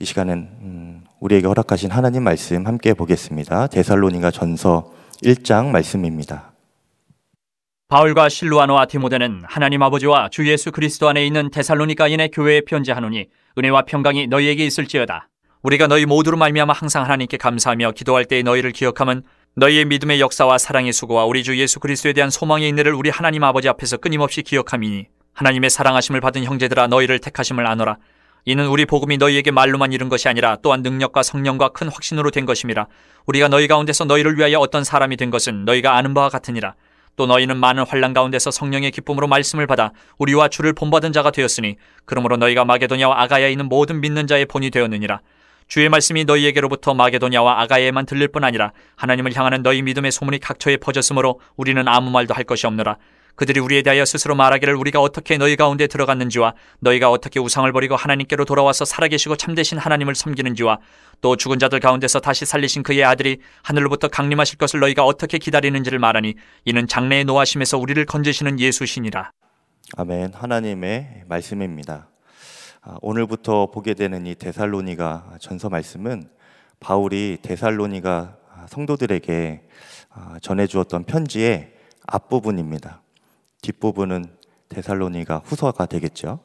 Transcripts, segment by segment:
이 시간은 음, 우리에게 허락하신 하나님 말씀 함께 보겠습니다. 데살로니가 전서 1장 말씀입니다. 바울과 실루아노와 디모데는 하나님 아버지와 주 예수 그리스도 안에 있는 데살로니가인의 교회에 편지하노니 은혜와 평강이 너희에게 있을지어다. 우리가 너희 모두로 말미암아 항상 하나님께 감사하며 기도할 때에 너희를 기억함은 너희의 믿음의 역사와 사랑의 수고와 우리 주 예수 그리스도에 대한 소망의 인내를 우리 하나님 아버지 앞에서 끊임없이 기억함이니 하나님의 사랑하심을 받은 형제들아 너희를 택하심을 아노라 이는 우리 복음이 너희에게 말로만 이른 것이 아니라 또한 능력과 성령과 큰 확신으로 된 것임이라 우리가 너희 가운데서 너희를 위하여 어떤 사람이 된 것은 너희가 아는 바와 같으니라 또 너희는 많은 환란 가운데서 성령의 기쁨으로 말씀을 받아 우리와 주를 본받은 자가 되었으니 그러므로 너희가 마게도냐와 아가야에 있는 모든 믿는 자의 본이 되었느니라 주의 말씀이 너희에게로부터 마게도냐와 아가야에만 들릴 뿐 아니라 하나님을 향하는 너희 믿음의 소문이 각처에 퍼졌으므로 우리는 아무 말도 할 것이 없느라 그들이 우리에 대하여 스스로 말하기를 우리가 어떻게 너희 가운데 들어갔는지와 너희가 어떻게 우상을 버리고 하나님께로 돌아와서 살아계시고 참되신 하나님을 섬기는지와 또 죽은 자들 가운데서 다시 살리신 그의 아들이 하늘로부터 강림하실 것을 너희가 어떻게 기다리는지를 말하니 이는 장래의 노하심에서 우리를 건지시는 예수신이라 아멘. 하나님의 말씀입니다. 아, 오늘부터 보게 되는 이 데살로니가 전서 말씀은 바울이 데살로니가 성도들에게 아, 전해 주었던 편지의 앞부분입니다. 뒷부분은 데살로니가 후서가 되겠죠.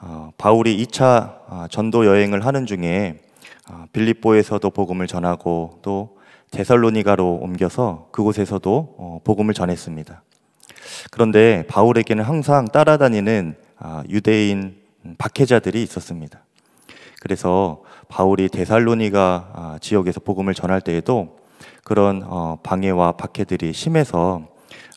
어, 바울이 2차 어, 전도 여행을 하는 중에 어, 빌립보에서도 복음을 전하고 또 데살로니가로 옮겨서 그곳에서도 어, 복음을 전했습니다. 그런데 바울에게는 항상 따라다니는 아, 유대인 음, 박해자들이 있었습니다. 그래서 바울이 데살로니가 아, 지역에서 복음을 전할 때에도 그런 방해와 박해들이 심해서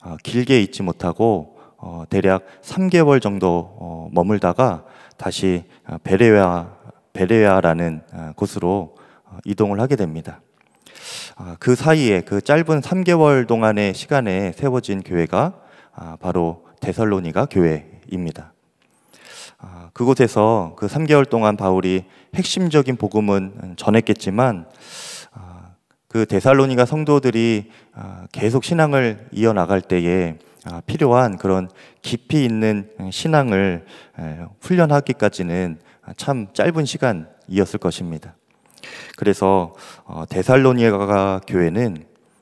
아, 길게 있지 못하고 어, 대략 3개월 정도 어, 머물다가 다시 아, 베레와 베레아라는 아, 곳으로 어, 이동을 하게 됩니다. 그 사이에 그 짧은 3개월 동안의 시간에 세워진 교회가 바로 데살로니가 교회입니다. 그곳에서 그 3개월 동안 바울이 핵심적인 복음은 전했겠지만 그 데살로니가 성도들이 아, 계속 신앙을 이어나갈 때에 아, 필요한 그런 깊이 있는 신앙을 훈련하기까지는 참 짧은 시간이었을 것입니다. 그래서 어, 데살로니가 교회는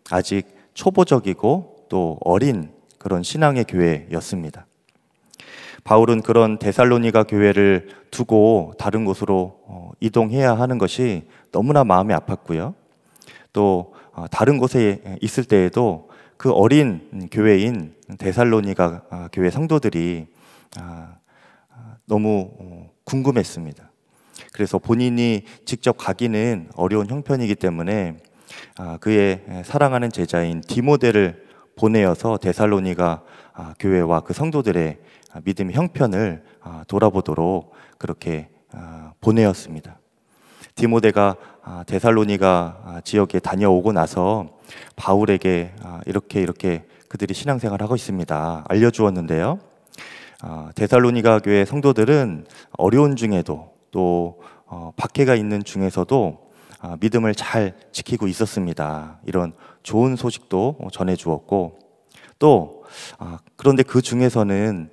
아직 초보적이고 또 어린 그런 신앙의 교회였습니다. 바울은 그런 데살로니가 교회를 두고 다른 곳으로 어, 이동해야 하는 것이 너무나 마음이 아팠고요. 또 어, 다른 곳에 있을 때에도 그 어린 교회인 데살로니가 어, 교회 성도들이 아, 아, 너무 어, 궁금했습니다. 그래서 본인이 직접 가기는 어려운 형편이기 때문에 아, 그의 사랑하는 제자인 디모데를 보내어서 데살로니가 교회와 그 성도들의 믿음 형편을 돌아보도록 그렇게 보내었습니다. 디모데가 아, 데살로니가 아, 지역에 다녀오고 나서 바울에게 아, 이렇게 이렇게 그들이 신앙생활 하고 있습니다. 알려주었는데요. 데살로니가 교회 성도들은 어려운 중에도 또 어, 박해가 있는 중에서도 믿음을 잘 지키고 있었습니다. 이런 좋은 소식도 전해주었고 또 그런데 그 중에서는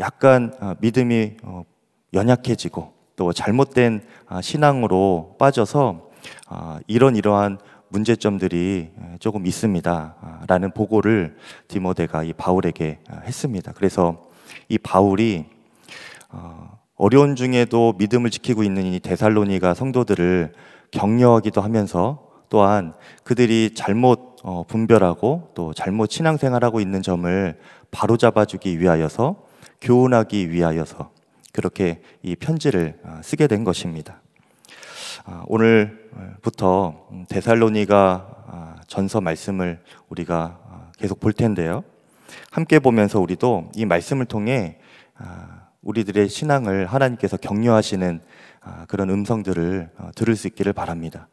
약간 믿음이 어, 연약해지고 또 잘못된 아, 신앙으로 빠져서 아, 이런 이러한 문제점들이 조금 있습니다라는 아, 보고를 디모데가 이 바울에게 했습니다. 그래서 이 바울이 어, 어려운 중에도 믿음을 지키고 있는 이 데살로니가 성도들을 격려하기도 하면서 또한 그들이 잘못 어, 분별하고 또 잘못 신앙생활하고 있는 점을 바로잡아주기 위하여서 교훈하기 위하여서 그렇게 이 편지를 어, 쓰게 된 것입니다. 아, 오늘부터 어, 음, 데살로니가 아, 전서 말씀을 우리가 어, 계속 볼 텐데요. 함께 보면서 우리도 이 말씀을 통해 아, 우리들의 신앙을 하나님께서 격려하시는 그런 음성들을 들을 수 있기를 바랍니다.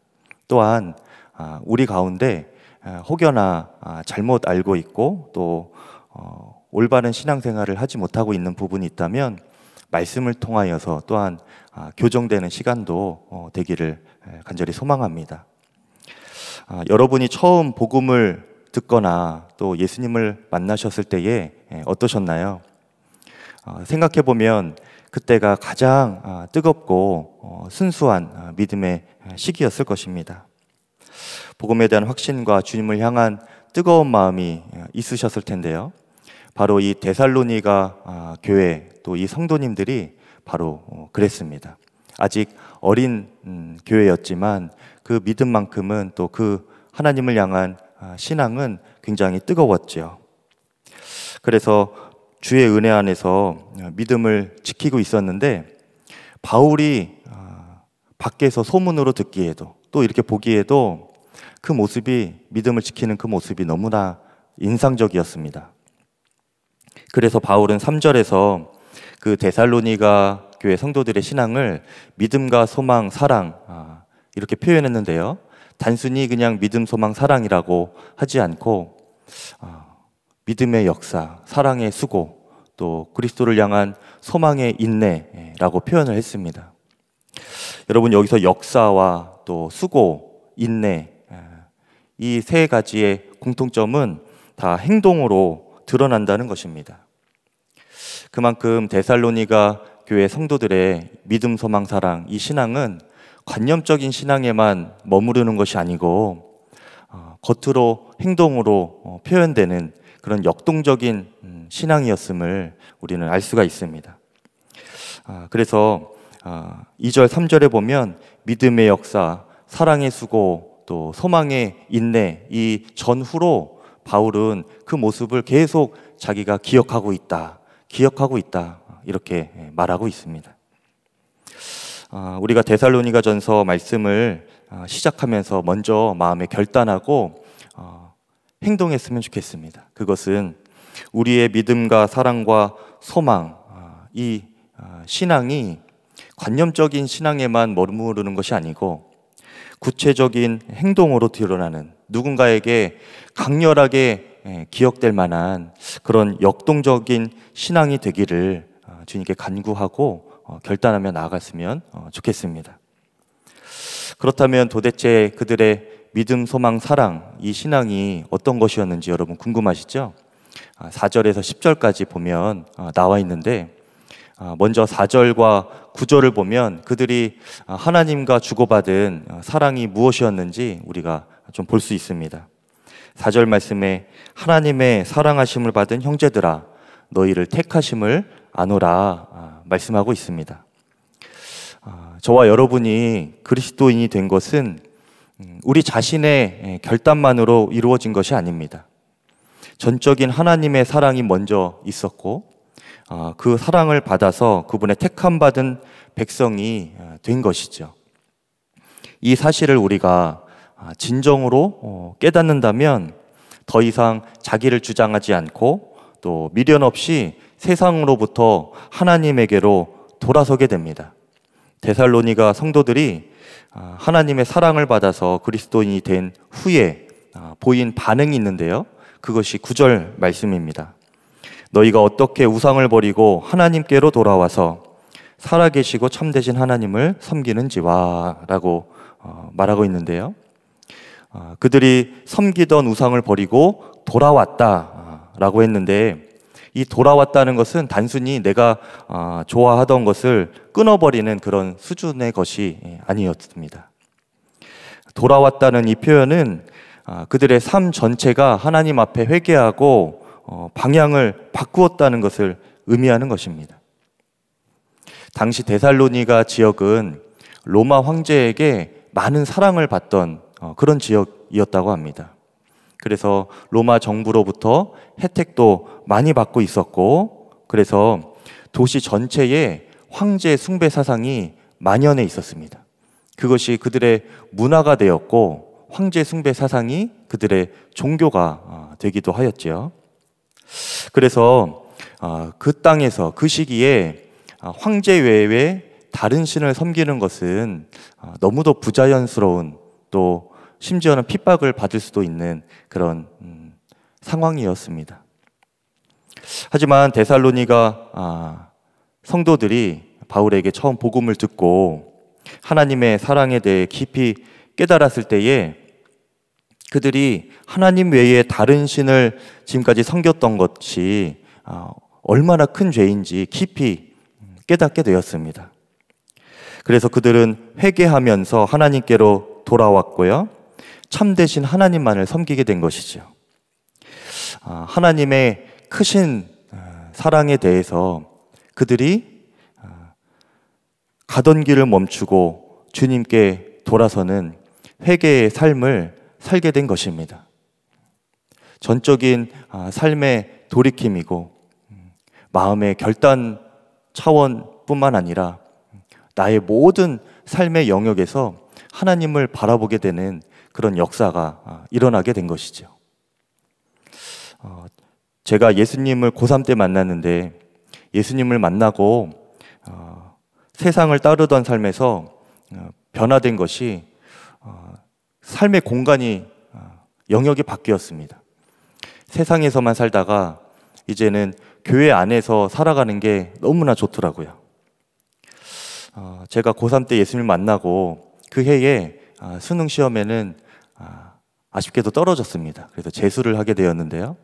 또한 우리 가운데 혹여나 잘못 알고 있고 또 올바른 신앙생활을 하지 못하고 있는 부분이 있다면 말씀을 통하여서 또한 아, 교정되는 시간도 어, 되기를 간절히 소망합니다. 아, 여러분이 처음 복음을 듣거나 또 예수님을 만나셨을 때에 어떠셨나요? 아, 생각해 보면 그때가 가장 뜨겁고 어, 순수한 믿음의 시기였을 것입니다. 복음에 대한 확신과 주님을 향한 뜨거운 마음이 있으셨을 텐데요. 바로 이 데살로니가 아, 교회 또 이 성도님들이 바로 어, 그랬습니다. 아직 어린 음, 교회였지만 그 믿음만큼은 또 그 하나님을 향한 아, 신앙은 굉장히 뜨거웠지요. 그래서 주의 은혜 안에서 어, 믿음을 지키고 있었는데 바울이 아, 밖에서 소문으로 듣기에도 또 이렇게 보기에도 그 모습이 믿음을 지키는 그 모습이 너무나 인상적이었습니다. 그래서 바울은 3절에서 그 데살로니가 교회 성도들의 신앙을 믿음과 소망, 사랑 아, 이렇게 표현했는데요. 단순히 그냥 믿음, 소망, 사랑이라고 하지 않고 아, 믿음의 역사, 사랑의 수고, 또 그리스도를 향한 소망의 인내라고 예, 표현을 했습니다. 여러분 여기서 역사와 또 수고, 인내 예, 이세 가지의 공통점은 다 행동으로 드러난다는 것입니다. 그만큼 데살로니가 교회 성도들의 믿음, 소망, 사랑, 이 신앙은 관념적인 신앙에만 머무르는 것이 아니고 어, 겉으로 행동으로 어, 표현되는 그런 역동적인 음, 신앙이었음을 우리는 알 수가 있습니다. 아, 그래서 2절, 아, 3절에 보면 믿음의 역사, 사랑의 수고, 또 소망의 인내, 이 전후로 바울은 그 모습을 계속 자기가 기억하고 있다. 기억하고 있다. 이렇게 말하고 있습니다. 아, 우리가 데살로니가 전서 말씀을 아, 시작하면서 먼저 마음에 결단하고 어, 행동했으면 좋겠습니다. 그것은 우리의 믿음과 사랑과 소망, 아, 이 신앙이 관념적인 신앙에만 머무르는 것이 아니고 구체적인 행동으로 드러나는 누군가에게 강렬하게 예, 기억될 만한 그런 역동적인 신앙이 되기를 어, 주님께 간구하고 어, 결단하며 나아갔으면 어, 좋겠습니다. 그렇다면 도대체 그들의 믿음, 소망, 사랑, 이 신앙이 어떤 것이었는지 여러분 궁금하시죠? 4절에서 아, 10절까지 보면 나와 있는데 아, 먼저 4절과 9절을 보면 그들이 아, 하나님과 주고받은 어, 사랑이 무엇이었는지 우리가 좀 볼 수 있습니다. 4절 말씀에 하나님의 사랑하심을 받은 형제들아 너희를 택하심을 아노라 아, 말씀하고 있습니다. 저와 여러분이 그리스도인이 된 것은 음, 우리 자신의 결단만으로 이루어진 것이 아닙니다. 전적인 하나님의 사랑이 먼저 있었고 어, 그 사랑을 받아서 그분의 택함 받은 백성이 어, 된 것이죠. 이 사실을 우리가 어, 진정으로 깨닫는다면 더 이상 자기를 주장하지 않고 또 미련 없이 세상으로부터 하나님에게로 돌아서게 됩니다. 데살로니가 성도들이 하나님의 사랑을 받아서 그리스도인이 된 후에 보인 반응이 있는데요. 그것이 구절 말씀입니다. 너희가 어떻게 우상을 버리고 하나님께로 돌아와서 살아계시고 참되신 하나님을 섬기는지와 라고 어, 말하고 있는데요. 어, 그들이 섬기던 우상을 버리고 돌아왔다 어, 라고 했는데 이 돌아왔다는 것은 단순히 내가 좋아하던 것을 끊어버리는 그런 수준의 것이 예, 아니었습니다. 돌아왔다는 이 표현은 그들의 삶 전체가 하나님 앞에 회개하고 어, 방향을 바꾸었다는 것을 의미하는 것입니다. 당시 데살로니가 지역은 로마 황제에게 많은 사랑을 받던 어, 그런 지역이었다고 합니다. 그래서 로마 정부로부터 혜택도 많이 받고 있었고, 그래서 도시 전체에 황제 숭배 사상이 만연해 있었습니다. 그것이 그들의 문화가 되었고, 황제 숭배 사상이 그들의 종교가 어, 되기도 하였지요. 그래서 아, 그 땅에서 그 시기에 아, 황제 외에 다른 신을 섬기는 것은 아, 너무도 부자연스러운 또 심지어는 핍박을 받을 수도 있는 그런 음, 상황이었습니다. 하지만 데살로니가 성도들이 바울에게 처음 복음을 듣고 하나님의 사랑에 대해 깊이 깨달았을 때에 그들이 하나님 외에 다른 신을 지금까지 섬겼던 것이 아, 얼마나 큰 죄인지 깊이 깨닫게 되었습니다. 그래서 그들은 회개하면서 하나님께로 돌아왔고요. 참되신 하나님만을 섬기게 된 것이죠. 아, 하나님의 크신 아, 사랑에 대해서 그들이 가던 길을 멈추고 주님께 돌아서는 회개의 삶을 살게 된 것입니다. 전적인 아, 삶의 돌이킴이고 음, 마음의 결단 차원뿐만 아니라 나의 모든 삶의 영역에서 하나님을 바라보게 되는 그런 역사가 아, 일어나게 된 것이죠. 어, 제가 예수님을 고3 때 만났는데 예수님을 만나고 어, 세상을 따르던 삶에서 어, 변화된 것이 삶의 공간이 아, 영역이 바뀌었습니다. 세상에서만 살다가 이제는 교회 안에서 살아가는 게 너무나 좋더라고요. 어, 제가 고3 때 예수님 만나고 그 해에 아, 수능 시험에는 아, 아쉽게도 떨어졌습니다. 그래서 재수를 하게 되었는데요.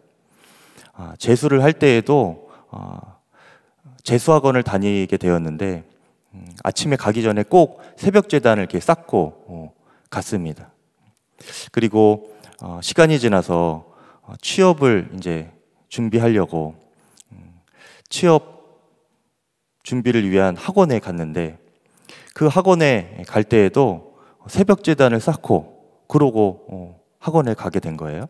재수를 할 때에도 어, 재수학원을 다니게 되었는데 음, 아침에 가기 전에 꼭 새벽 재단을 이렇게 쌓고 어, 갔습니다. 그리고 어, 시간이 지나서 어, 취업을 이제 준비하려고 음, 취업 준비를 위한 학원에 갔는데 그 학원에 갈 때에도 새벽 재단을 쌓고 그러고 어, 학원에 가게 된 거예요.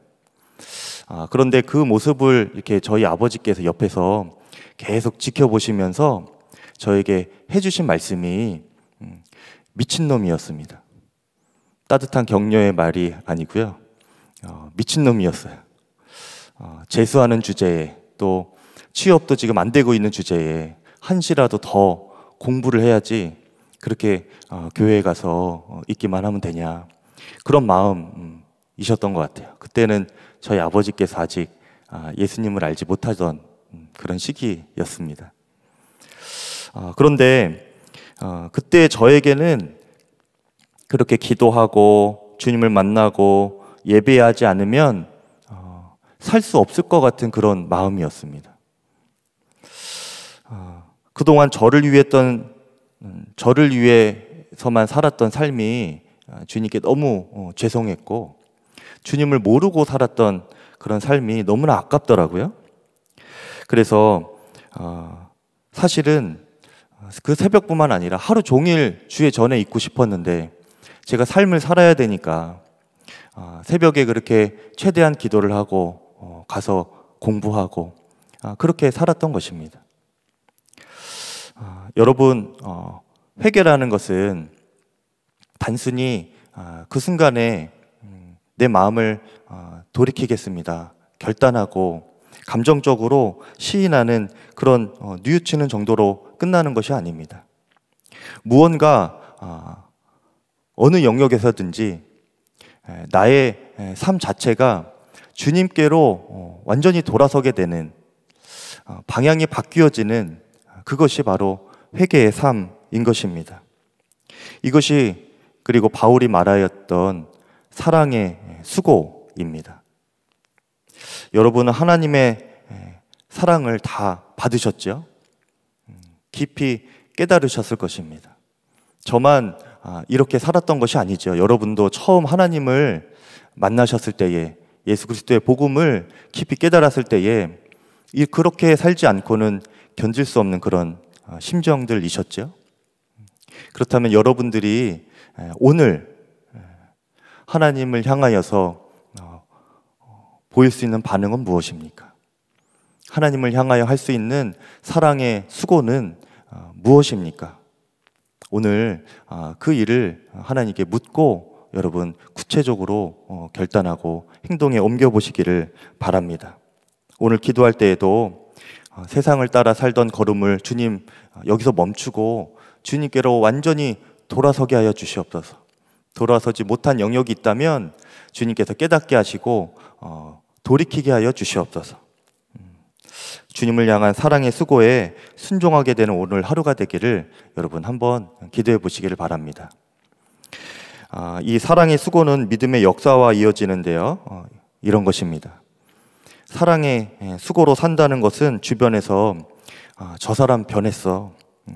아, 그런데 그 모습을 이렇게 저희 아버지께서 옆에서 계속 지켜보시면서 저에게 해주신 말씀이 음, 미친놈이었습니다. 따뜻한 격려의 말이 아니고요. 어, 미친놈이었어요. 어, 재수하는 주제에 또 취업도 지금 안 되고 있는 주제에 한시라도 더 공부를 해야지 그렇게 어, 교회에 가서 어, 있기만 하면 되냐 그런 마음이셨던 음, 것 같아요. 그때는 저희 아버지께서 아직 아, 예수님을 알지 못하던 음, 그런 시기였습니다. 어, 그런데 어, 그때 저에게는 그렇게 기도하고 주님을 만나고 예배하지 않으면 어, 살 수 없을 것 같은 그런 마음이었습니다. 어, 그동안 저를 위했던 음, 저를 위해서만 살았던 삶이 어, 주님께 너무 죄송했고 주님을 모르고 살았던 그런 삶이 너무나 아깝더라고요. 그래서 사실은 그 새벽뿐만 아니라 하루 종일 주의 전에 있고 싶었는데 제가 삶을 살아야 되니까 어, 새벽에 그렇게 최대한 기도를 하고 어, 가서 공부하고 아, 그렇게 살았던 것입니다. 아, 여러분 어, 회개라는 것은 단순히 아, 그 순간에 음, 내 마음을 돌이키겠습니다. 결단하고 감정적으로 시인하는 그런 뉘우치는 정도로 끝나는 것이 아닙니다. 무언가 어느 영역에서든지 나의 삶 자체가 주님께로 어, 완전히 돌아서게 되는 어, 방향이 바뀌어지는 그것이 바로 회개의 삶인 것입니다. 이것이 그리고 바울이 말하였던 사랑의 수고입니다. 여러분은 하나님의 사랑을 다 받으셨죠? 음, 깊이 깨달으셨을 것입니다. 저만 아, 이렇게 살았던 것이 아니죠. 여러분도 처음 하나님을 만나셨을 때에 예수 그리스도의 복음을 깊이 깨달았을 때에 그렇게 살지 않고는 견딜 수 없는 그런 아, 심정들이셨죠. 그렇다면 여러분들이 오늘 하나님을 향하여서 어, 보일 수 있는 반응은 무엇입니까? 하나님을 향하여 할 수 있는 사랑의 수고는 어, 무엇입니까? 오늘 아, 그 일을 하나님께 묻고 여러분 구체적으로 어, 결단하고 행동에 옮겨보시기를 바랍니다. 오늘 기도할 때에도 어, 세상을 따라 살던 걸음을 주님 어, 여기서 멈추고 주님께로 완전히 돌아서게 하여 주시옵소서. 돌아서지 못한 영역이 있다면 주님께서 깨닫게 하시고 돌이키게 하여 주시옵소서. 주님을 향한 사랑의 수고에 순종하게 되는 오늘 하루가 되기를 여러분 한번 기도해 보시기를 바랍니다. 아, 이 사랑의 수고는 믿음의 역사와 이어지는데요. 어, 이런 것입니다. 사랑의 예, 수고로 산다는 것은 주변에서 아, 저 사람 변했어. 음,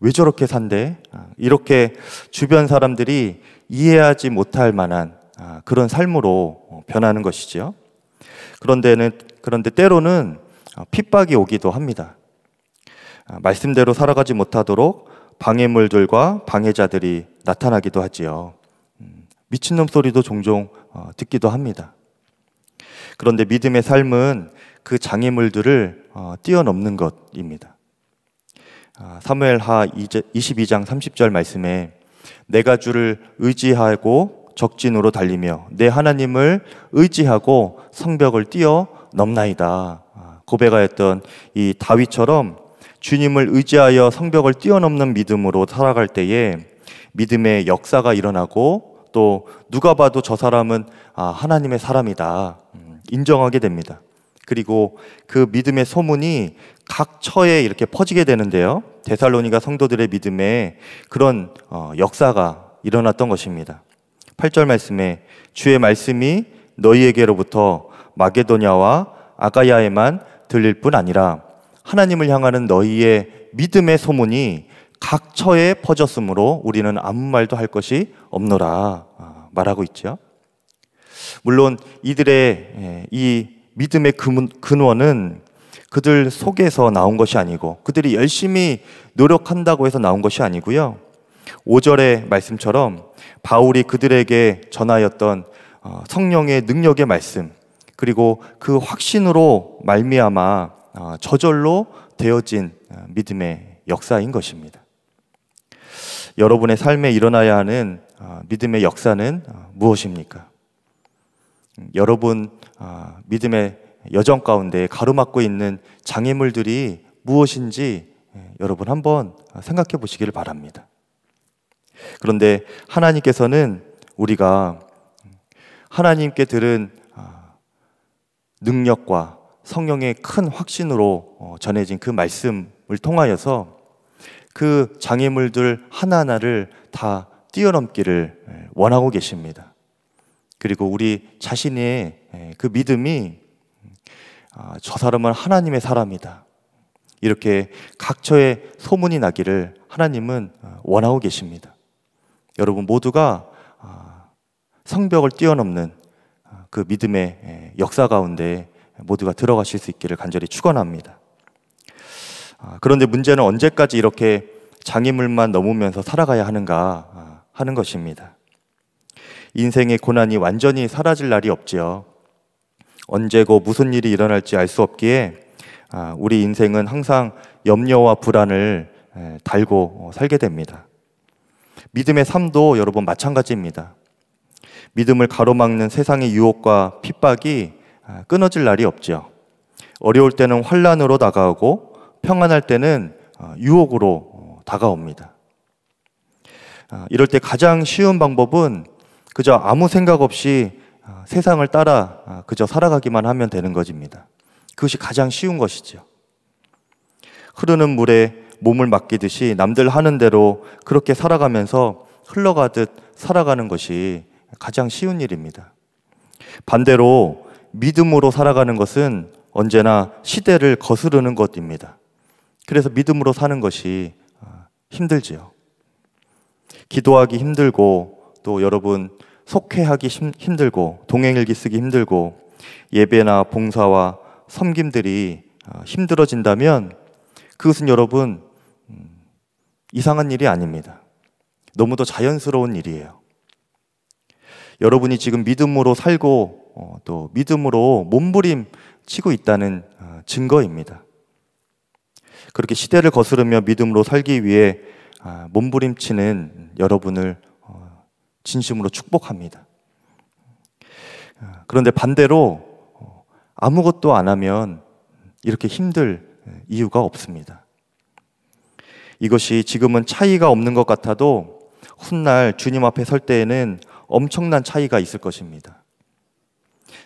왜 저렇게 산대? 아, 이렇게 주변 사람들이 이해하지 못할 만한 아, 그런 삶으로 어, 변하는 것이지 그런데는 그런데 때로는 어, 핍박이 오기도 합니다. 아, 말씀대로 살아가지 못하도록 방해물들과 방해자들이 나타나기도 하지요. 음, 미친놈 소리도 종종 어, 듣기도 합니다. 그런데 믿음의 삶은 그 장애물들을 어, 뛰어넘는 것입니다. 아, 사무엘 하 22장 30절 말씀에 내가 주를 의지하고 적진으로 달리며 내 하나님을 의지하고 성벽을 뛰어넘나이다. 고백하였던 이 다윗처럼 주님을 의지하여 성벽을 뛰어넘는 믿음으로 살아갈 때에 믿음의 역사가 일어나고 또 누가 봐도 저 사람은 아, 하나님의 사람이다. 음, 인정하게 됩니다. 그리고 그 믿음의 소문이 각 처에 이렇게 퍼지게 되는데요. 데살로니가 성도들의 믿음에 그런 어, 역사가 일어났던 것입니다. 8절 말씀에 주의 말씀이 너희에게로부터 마게도냐와 아가야에만 들릴 뿐 아니라 하나님을 향하는 너희의 믿음의 소문이 각 처에 퍼졌으므로 우리는 아무 말도 할 것이 없노라 아, 말하고 있죠. 물론 이들의 예, 이 믿음의 근원은 그들 속에서 나온 것이 아니고 그들이 열심히 노력한다고 해서 나온 것이 아니고요. 5절의 말씀처럼 바울이 그들에게 전하였던 어, 성령의 능력의 말씀, 그리고 그 확신으로 말미암아 어, 저절로 되어진 어, 믿음의 역사인 것입니다. 여러분의 삶에 일어나야 하는 어, 믿음의 역사는 무엇입니까? 음, 여러분 믿음의 여정 가운데 가로막고 있는 장애물들이 무엇인지 예, 여러분 한번 생각해 보시기를 바랍니다. 그런데 하나님께서는 우리가 음, 하나님께 들은 능력과 성령의 큰 확신으로 어, 전해진 그 말씀을 통하여서 그 장애물들 하나하나를 다 뛰어넘기를 원하고 계십니다. 그리고 우리 자신의 그 믿음이 음, 아, 저 사람은 하나님의 사람이다. 이렇게 각처에 소문이 나기를 하나님은 어, 원하고 계십니다. 여러분 모두가 아, 성벽을 뛰어넘는 그 믿음의 예, 역사 가운데 모두가 들어가실 수 있기를 간절히 축원합니다. 아, 그런데 문제는 언제까지 이렇게 장애물만 넘으면서 살아가야 하는가 아, 하는 것입니다. 인생의 고난이 완전히 사라질 날이 없지요. 언제고 무슨 일이 일어날지 알 수 없기에 아, 우리 인생은 항상 염려와 불안을 예, 달고 살게 됩니다. 믿음의 삶도 여러분 마찬가지입니다. 믿음을 가로막는 세상의 유혹과 핍박이 아, 끊어질 날이 없지요. 어려울 때는 환란으로 다가오고 평안할 때는 어, 유혹으로 어, 다가옵니다. 아, 이럴 때 가장 쉬운 방법은 그저 아무 생각 없이 아, 세상을 따라 그저 살아가기만 하면 되는 것입니다. 그것이 가장 쉬운 것이죠 흐르는 물에 몸을 맡기듯이 남들 하는 대로 그렇게 살아가면서 흘러가듯 살아가는 것이 가장 쉬운 일입니다. 반대로 믿음으로 살아가는 것은 언제나 시대를 거스르는 것입니다. 그래서 믿음으로 사는 것이 어, 힘들지요. 기도하기 힘들고 또 여러분 속회하기 힘들고 동행일기 쓰기 힘들고 예배나 봉사와 섬김들이 어, 힘들어진다면 그것은 여러분 음, 이상한 일이 아닙니다. 너무도 자연스러운 일이에요. 여러분이 지금 믿음으로 살고 어, 또 믿음으로 몸부림 치고 있다는 어, 증거입니다. 그렇게 시대를 거스르며 믿음으로 살기 위해 아, 몸부림치는 여러분을 어, 진심으로 축복합니다. 아, 그런데 반대로 아무것도 안 하면 이렇게 힘들 이유가 없습니다. 이것이 지금은 차이가 없는 것 같아도 훗날 주님 앞에 설 때에는 엄청난 차이가 있을 것입니다.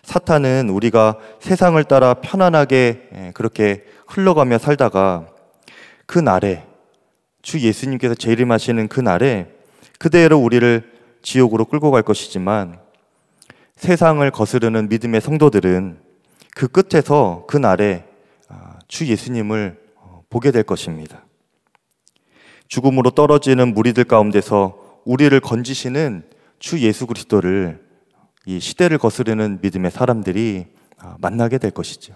사탄은 우리가 세상을 따라 편안하게 예, 그렇게 흘러가며 살다가 그 날에 주 예수님께서 재림하시는 그 날에 그대로 우리를 지옥으로 끌고 갈 것이지만 세상을 거스르는 믿음의 성도들은 그 끝에서 그 날에 아, 주 예수님을 어, 보게 될 것입니다. 죽음으로 떨어지는 무리들 가운데서 우리를 건지시는 주 예수 그리스도를 이 시대를 거스르는 믿음의 사람들이 아, 만나게 될 것이죠.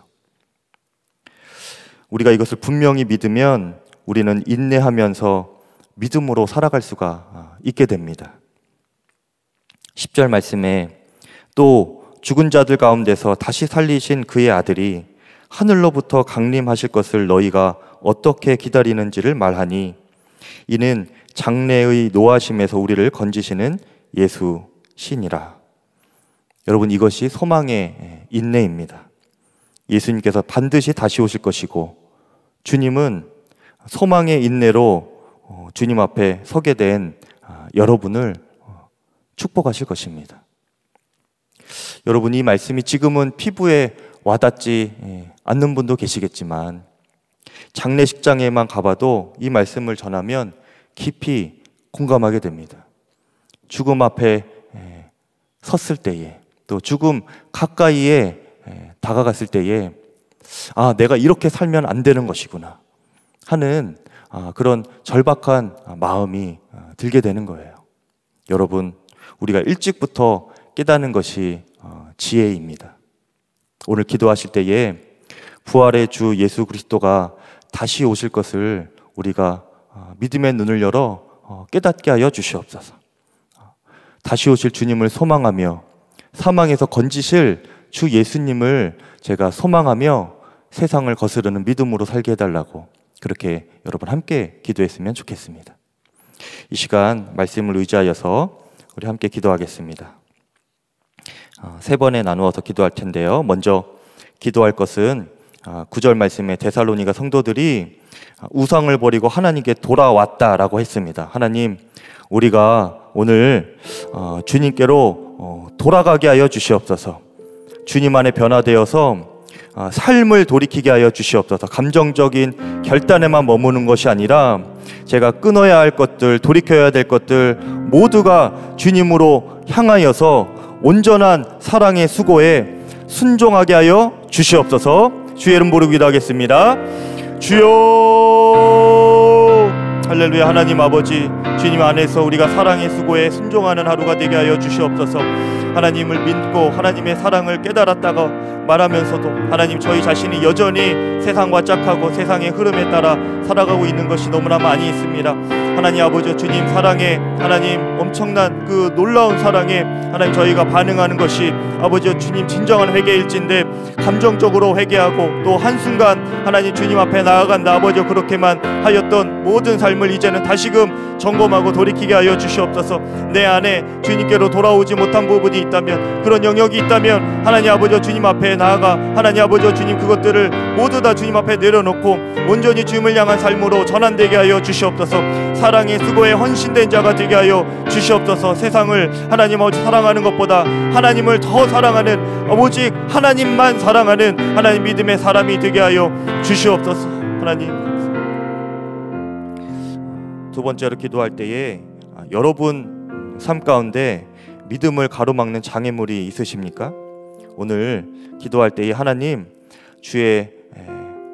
우리가 이것을 분명히 믿으면 우리는 인내하면서 믿음으로 살아갈 수가 아, 있게 됩니다. 10절 말씀에 또 죽은 자들 가운데서 다시 살리신 그의 아들이 하늘로부터 강림하실 것을 너희가 어떻게 기다리는지를 말하니 이는 장래의 노하심에서 우리를 건지시는 예수 신이라. 여러분 이것이 소망의 인내입니다. 예수님께서 반드시 다시 오실 것이고 주님은 소망의 인내로 어, 주님 앞에 서게 된 아, 여러분을 어, 축복하실 것입니다. 여러분 이 말씀이 지금은 피부에 와닿지 예, 않는 분도 계시겠지만 장례식장에만 가봐도 이 말씀을 전하면 깊이 공감하게 됩니다. 죽음 앞에 섰을 때에 또 죽음 가까이에 다가갔을 때에 아, 내가 이렇게 살면 안 되는 것이구나 하는 아, 그런 절박한 아, 마음이 어, 들게 되는 거예요. 여러분, 우리가 일찍부터 깨닫는 것이 어, 지혜입니다. 오늘 기도하실 때에 부활의 주 예수 그리스도가 다시 오실 것을 우리가 어, 믿음의 눈을 열어 깨닫게 하여 주시옵소서. 다시 오실 주님을 소망하며 사망에서 건지실 주 예수님을 제가 소망하며 세상을 거스르는 믿음으로 살게 해달라고 그렇게 여러분 함께 기도했으면 좋겠습니다. 이 시간 말씀을 의지하여서 우리 함께 기도하겠습니다. 어, 세 번에 나누어서 기도할 텐데요. 먼저 기도할 것은 9절 아, 말씀에 데살로니가 성도들이 아, 우상을 버리고 하나님께 돌아왔다라고 했습니다. 하나님, 우리가 오늘 어, 주님께로 어, 돌아가게 하여 주시옵소서. 주님 안에 변화되어서 아, 삶을 돌이키게 하여 주시옵소서. 감정적인 결단에만 머무는 것이 아니라 제가 끊어야 할 것들, 돌이켜야 될 것들 모두가 주님으로 향하여서 온전한 사랑의 수고에 순종하게 하여 주시옵소서. 주의 이름 부르 기도하겠습니다 주여 할렐루야 하나님 아버지 주님 안에서 우리가 사랑의 수고에 순종하는 하루가 되게 하여 주시옵소서 하나님을 믿고 하나님의 사랑을 깨달았다가 말하면서도 하나님 저희 자신이 여전히 세상과 짝하고 세상의 흐름에 따라 살아가고 있는 것이 너무나 많이 있습니다 하나님 아버지 주님 사랑에 하나님 엄청난 그 놀라운 사랑에 하나님 저희가 반응하는 것이 아버지 주님 진정한 회개일진데 감정적으로 회개하고 또 한순간 하나님 주님 앞에 나아간다 아버지 그렇게만 하였던 모든 삶을 이제는 다시금 점검하고 돌이키게 하여 주시옵소서 내 안에 주님께로 돌아오지 못한 부분이 있다면 그런 영역이 있다면 하나님 아버지 주님 앞에 나아가 하나님 아버지 주님 그것들을 모두 다 주님 앞에 내려놓고 온전히 주님을 향한 삶으로 전환되게 하여 주시옵소서 사랑의 수고에 헌신된 자가 되게 하여 주시옵소서 세상을 하나님 어지 사랑하는 것보다 하나님을 더 사랑하는 오직 하나님만 사랑하는 하나님 믿음의 사람이 되게 하여 주시옵소서 하나님 두 번째로 기도할 때에 아, 여러분 삶 가운데 믿음을 가로막는 장애물이 있으십니까? 오늘 기도할 때에 하나님 주의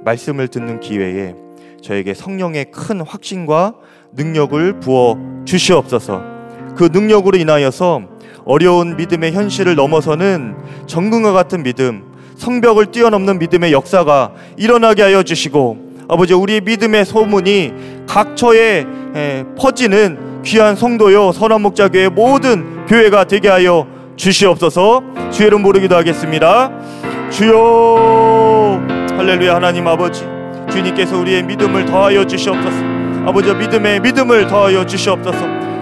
말씀을 듣는 기회에 저에게 성령의 큰 확신과 능력을 부어 주시옵소서. 그 능력으로 인하여서 어려운 믿음의 현실을 넘어서는 정금과 같은 믿음, 성벽을 뛰어넘는 믿음의 역사가 일어나게 하여 주시고 아버지 우리의 믿음의 소문이 각처에 퍼지는 귀한 성도요 선한 목자교의 모든 교회가 되게 하여 주시옵소서 주의 이름 르기도 하겠습니다 주여 할렐루야 하나님 아버지 주님께서 우리의 믿음을 더하여 주시옵소서 아버지 믿음의 믿음을 더하여 주시옵소서.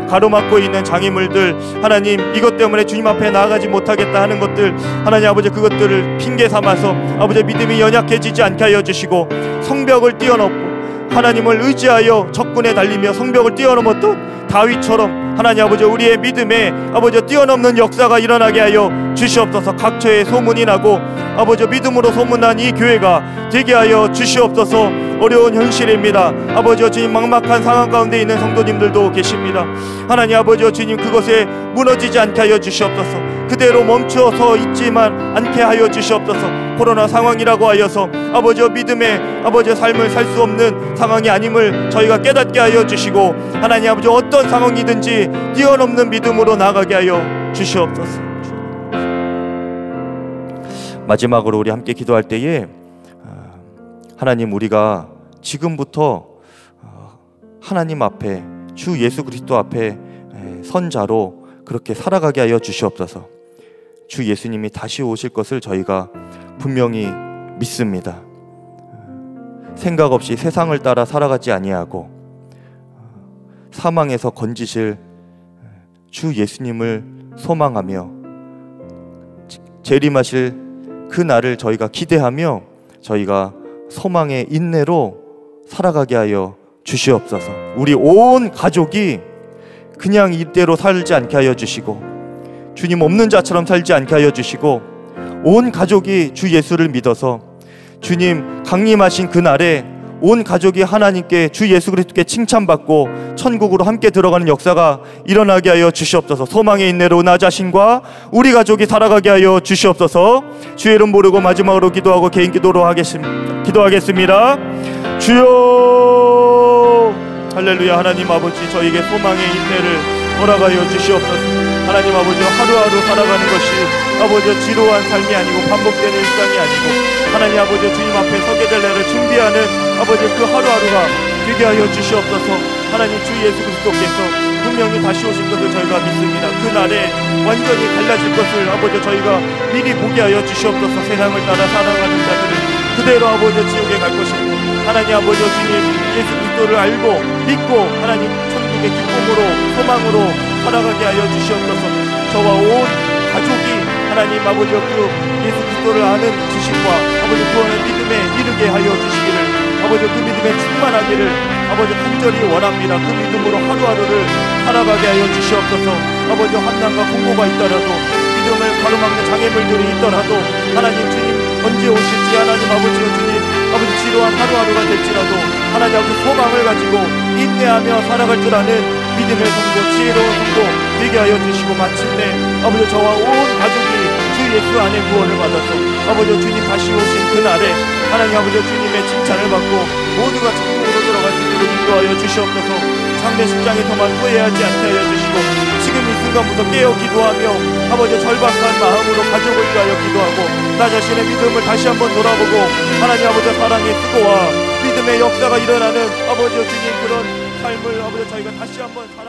가로막고 있는 장애물들 하나님 이것 때문에 주님 앞에 나아가지 못하겠다 하는 것들 하나님 아버지 그것들을 핑계 삼아서 아버지 믿음이 연약해지지 않게 하여 주시고 성벽을 뛰어넘고 하나님을 의지하여 적군에 달리며 성벽을 뛰어넘었던 다윗처럼 하나님 아버지 우리의 믿음에 아버지 뛰어넘는 역사가 일어나게 하여 주시옵소서 각처에 소문이 나고 아버지 믿음으로 소문난 이 교회가 되게 하여 주시옵소서 어려운 현실입니다 아버지 주님 막막한 상황 가운데 있는 성도님들도 계십니다 하나님 아버지 주님 그것에 무너지지 않게 하여 주시옵소서 그대로 멈추어서 있지만 않게 하여 주시옵소서 코로나 상황이라고 하여서 아버지 믿음에 아버지의 삶을 살 수 없는 상황이 아님을 저희가 깨닫게 하여 주시고 하나님 아버지 어떤 상황이든지 뛰어넘는 믿음으로 나가게 하여 주시옵소서 마지막으로 우리 함께 기도할 때에 아, 하나님 우리가 지금부터 어, 하나님 앞에 주 예수 그리스도 앞에 선자로 그렇게 살아가게 하여 주시옵소서. 주 예수님이 다시 오실 것을 저희가 분명히 믿습니다. 생각 없이 세상을 따라 살아가지 아니하고 사망에서 건지실 주 예수님을 소망하며 재림하실 그 날을 저희가 기대하며 저희가 소망의 인내로 살아가게 하여 주시옵소서. 우리 온 가족이 그냥 이대로 살지 않게 하여 주시고 주님 없는 자처럼 살지 않게 하여 주시고 온 가족이 주 예수를 믿어서 주님 강림하신 그날에 온 가족이 하나님께 주 예수 그리스도께 칭찬받고 천국으로 함께 들어가는 역사가 일어나게 하여 주시옵소서. 소망의 인내로 나 자신과 우리 가족이 살아가게 하여 주시옵소서. 주의 이름 모르고 마지막으로 기도하고 개인 기도로 하겠습니다. 기도하겠습니다. 주여 할렐루야 하나님 아버지 저에게 소망의 인내를 허락하여 주시옵소서. 하나님 아버지 하루하루 살아가는 것이 아버지 지루한 삶이 아니고 반복되는 일상이 아니고 하나님 아버지 주님 앞에 서게 될 날을 준비하는 아버지 그 하루하루가 되게 하여 주시옵소서 하나님 주 예수 그리스도께서 분명히 다시 오신 것을 저희가 믿습니다. 그 날에 완전히 달라질 것을 아버지 저희가 미리 보게 하여 주시옵소서 세상을 따라 살아가는 자들은 그대로 아버지 지옥에 갈 것이고 하나님 아버지 주님 예수 그리스도를 알고 믿고 하나님 천국의 기쁨으로 소망으로 살아가게 하여 주시옵소서 저와 온 가족이 하나님 아버지 그 예수 그리스도를 아는 지식과 아버지 구원의 믿음에 이르게 하여 주시기를 아버지 그 믿음에 충만하기를 아버지 간절히 원합니다 그 믿음으로 하루하루를 살아가게 하여 주시옵소서 아버지 환난과 공고가 있더라도 믿음을 가로막는 장애물들이 있더라도 하나님 주님 언제 오실지 하나님 아버지 주님 아버지 지루한 하루하루가 될지라도 하나님 아버지 소망을 가지고 인내하며 살아갈 줄 아는 믿음의 성도 지혜로운 성도 되게 하여 주시고 마침내 아버지 저와 온 가족이 주 예수 안에 구원을 받아서 아버지 주님 다시 오신 그날에 하나님 아버지 주님의 칭찬을 받고 모두가 천국으로 돌아갈수 있도록 인도하여 주시옵소서 상대 십장에서만 후회하지 않게 하여 주시고 지금 이 순간부터 깨어 기도하며 아버지 절박한 마음으로 가족을 위하여 기도하고 나 자신의 믿음을 다시 한번 돌아보고 하나님 아버지 사랑의 수고와 믿음의 역사가 일어나는 아버지 주님 그런 삶을 아버지 저희가 다시 한번